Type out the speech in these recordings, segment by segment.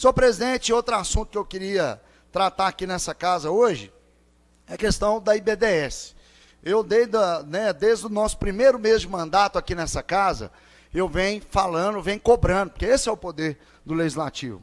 Senhor presidente, outro assunto que eu queria tratar aqui nessa casa hoje é a questão da IBDS. Eu, desde, né, desde o nosso primeiro mês de mandato aqui nessa casa, eu venho falando, venho cobrando, porque esse é o poder do legislativo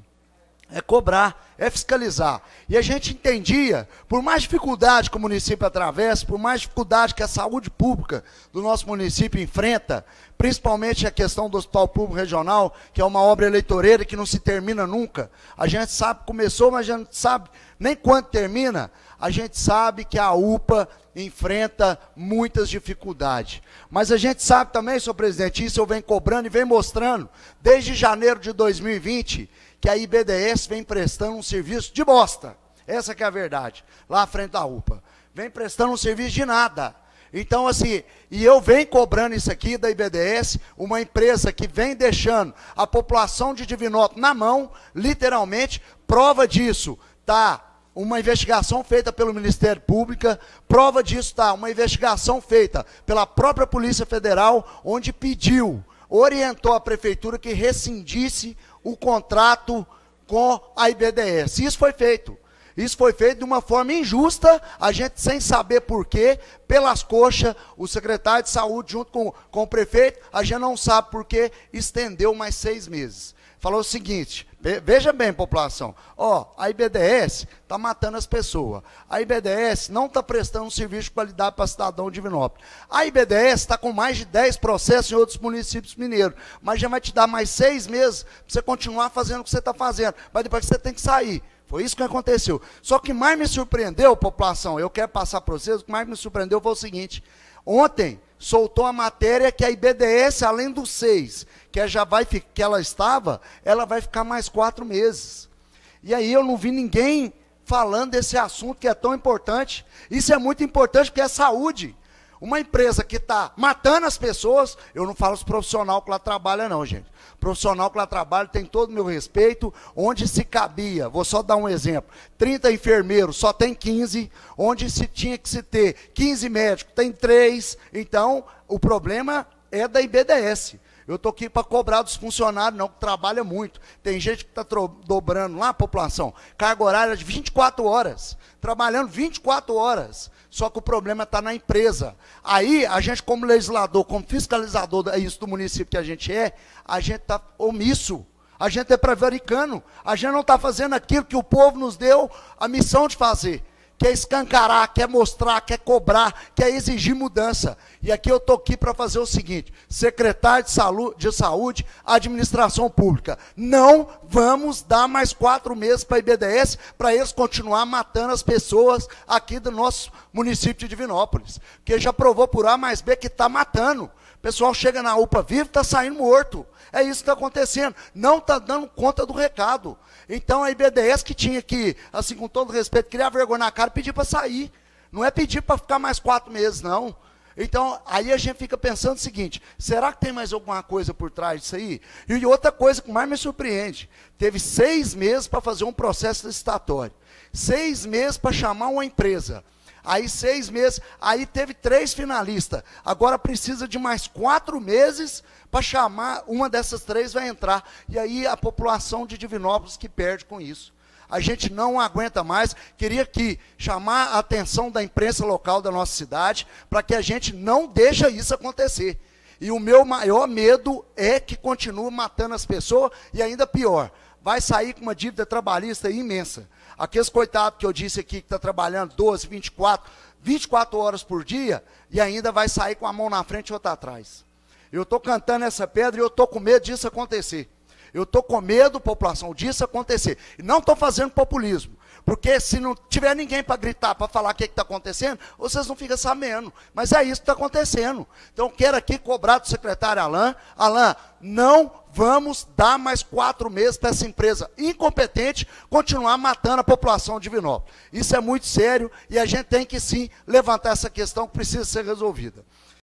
é cobrar, é fiscalizar. E a gente entendia, por mais dificuldade que o município atravessa, por mais dificuldade que a saúde pública do nosso município enfrenta, principalmente a questão do Hospital Público Regional, que é uma obra eleitoreira que não se termina nunca. A gente sabe que começou, mas a gente não sabe nem quando termina. A gente sabe que a UPA enfrenta muitas dificuldades. Mas a gente sabe também, senhor presidente, isso eu venho cobrando e venho mostrando, desde janeiro de 2020, que a IBDS vem prestando um serviço de bosta. Essa que é a verdade, lá à frente da UPA. Vem prestando um serviço de nada. Então, assim, e eu venho cobrando isso aqui da IBDS, uma empresa que vem deixando a população de Divinópolis na mão, literalmente, prova disso, tá? uma investigação feita pelo Ministério Público, prova disso está uma investigação feita pela própria Polícia Federal, onde pediu, orientou a prefeitura que rescindisse o contrato com a IBDS. Isso foi feito. Isso foi feito de uma forma injusta, a gente sem saber porquê, pelas coxas, o secretário de saúde, junto com, com o prefeito, a gente não sabe porquê, estendeu mais seis meses. Falou o seguinte: veja bem, população, ó, a IBDS está matando as pessoas. A IBDS não está prestando um serviço de qualidade para cidadão de Vinópolis, A IBDS está com mais de 10 processos em outros municípios mineiros, mas já vai te dar mais seis meses para você continuar fazendo o que você está fazendo. Mas depois você tem que sair. Foi isso que aconteceu. Só que mais me surpreendeu, população, eu quero passar para vocês, o que mais me surpreendeu foi o seguinte: ontem soltou a matéria que a IBDS, além dos seis, que, já vai, que ela estava, ela vai ficar mais quatro meses. E aí eu não vi ninguém falando desse assunto que é tão importante. Isso é muito importante porque é saúde. Uma empresa que está matando as pessoas, eu não falo os profissionais que lá trabalham não, gente. profissional que lá trabalha tem todo o meu respeito, onde se cabia, vou só dar um exemplo: 30 enfermeiros, só tem 15, onde se tinha que se ter 15 médicos, tem 3. Então, o problema é da IBDS. Eu estou aqui para cobrar dos funcionários, não, que trabalha muito. Tem gente que está dobrando lá a população, carga horária de 24 horas, trabalhando 24 horas. Só que o problema está na empresa. Aí, a gente, como legislador, como fiscalizador isso do município que a gente é, a gente está omisso. A gente é prevaricano. A gente não está fazendo aquilo que o povo nos deu a missão de fazer quer escancarar, quer mostrar, quer cobrar, quer exigir mudança. E aqui eu estou aqui para fazer o seguinte: secretário de saúde, de saúde, administração pública, não vamos dar mais quatro meses para a IBDS para eles continuar matando as pessoas aqui do nosso município de Divinópolis. Porque já provou por A mais B que está matando. O pessoal chega na UPA vivo, está saindo morto. É isso que está acontecendo. Não está dando conta do recado. Então a IBDS que tinha que, assim, com todo respeito, criar vergonha na cara e pedir para sair. Não é pedir para ficar mais quatro meses, não. Então, aí a gente fica pensando o seguinte: será que tem mais alguma coisa por trás disso aí? E outra coisa que mais me surpreende: teve seis meses para fazer um processo licitatório, seis meses para chamar uma empresa Aí seis meses, aí teve três finalistas. Agora precisa de mais quatro meses para chamar uma dessas três vai entrar. E aí a população de Divinópolis que perde com isso. A gente não aguenta mais. Queria que chamar a atenção da imprensa local da nossa cidade para que a gente não deixa isso acontecer. E o meu maior medo é que continue matando as pessoas e ainda pior, vai sair com uma dívida trabalhista imensa. Aqueles coitados que eu disse aqui que está trabalhando 12, 24, 24 horas por dia e ainda vai sair com a mão na frente e outra atrás. Eu estou cantando essa pedra e eu estou com medo disso acontecer. Eu estou com medo, população, disso acontecer. E não estou fazendo populismo. Porque se não tiver ninguém para gritar, para falar o que está acontecendo, vocês não ficam sabendo. Mas é isso que está acontecendo. Então, quero aqui cobrar do secretário Alain. Alain, não vamos dar mais quatro meses para essa empresa incompetente continuar matando a população de Vinópolis. Isso é muito sério e a gente tem que sim levantar essa questão que precisa ser resolvida.